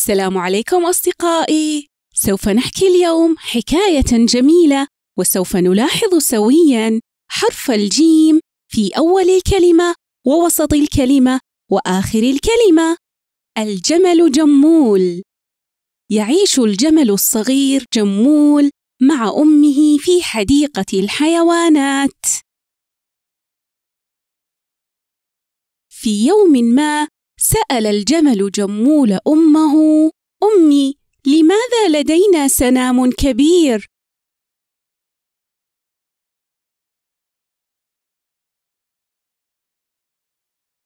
السلام عليكم أصدقائي سوف نحكي اليوم حكاية جميلة وسوف نلاحظ سويا حرف الجيم في أول الكلمة ووسط الكلمة وآخر الكلمة الجمل جمول يعيش الجمل الصغير جمول مع أمه في حديقة الحيوانات في يوم ما سأل الجمل جمول أمه: أمي، لماذا لدينا سنام كبير؟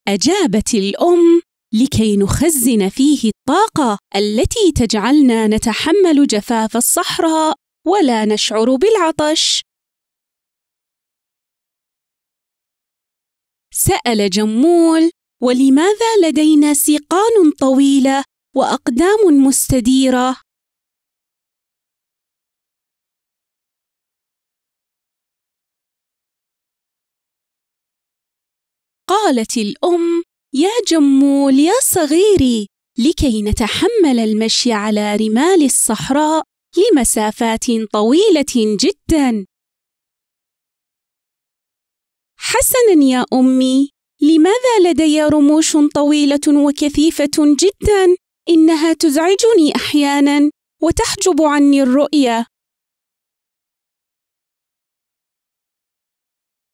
أجابت الأم: لكي نخزن فيه الطاقة التي تجعلنا نتحمل جفاف الصحراء ولا نشعر بالعطش. سأل جمول: ولماذا لدينا سيقان طويله واقدام مستديره قالت الام يا جمول يا صغيري لكي نتحمل المشي على رمال الصحراء لمسافات طويله جدا حسنا يا امي لماذا لدي رموش طويلة وكثيفة جدا؟ إنها تزعجني أحيانا وتحجب عني الرؤية.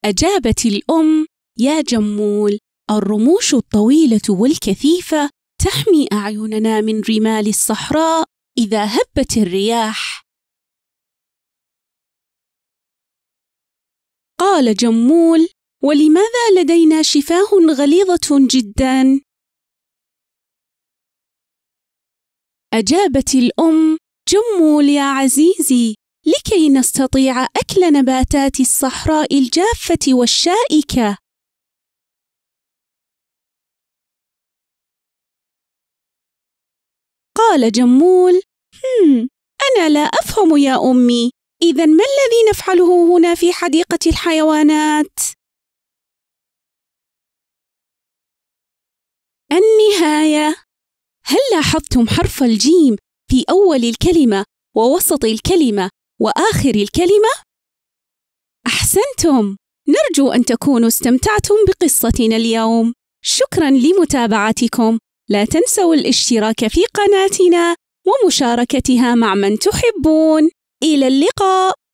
أجابت الأم: يا جمول، الرموش الطويلة والكثيفة تحمي أعيننا من رمال الصحراء إذا هبت الرياح. قال جمول: ولماذا لدينا شفاه غليظة جدا؟ أجابت الأم: جموا يا عزيزي لكي نستطيع أكل نباتات الصحراء الجافة والشائكة. قال جمول: هم، أنا لا أفهم يا أمي، إذا ما الذي نفعله هنا في حديقة الحيوانات؟ النهاية هل لاحظتم حرف الجيم في أول الكلمة ووسط الكلمة وآخر الكلمة؟ أحسنتم! نرجو أن تكونوا استمتعتم بقصتنا اليوم شكرا لمتابعتكم لا تنسوا الاشتراك في قناتنا ومشاركتها مع من تحبون إلى اللقاء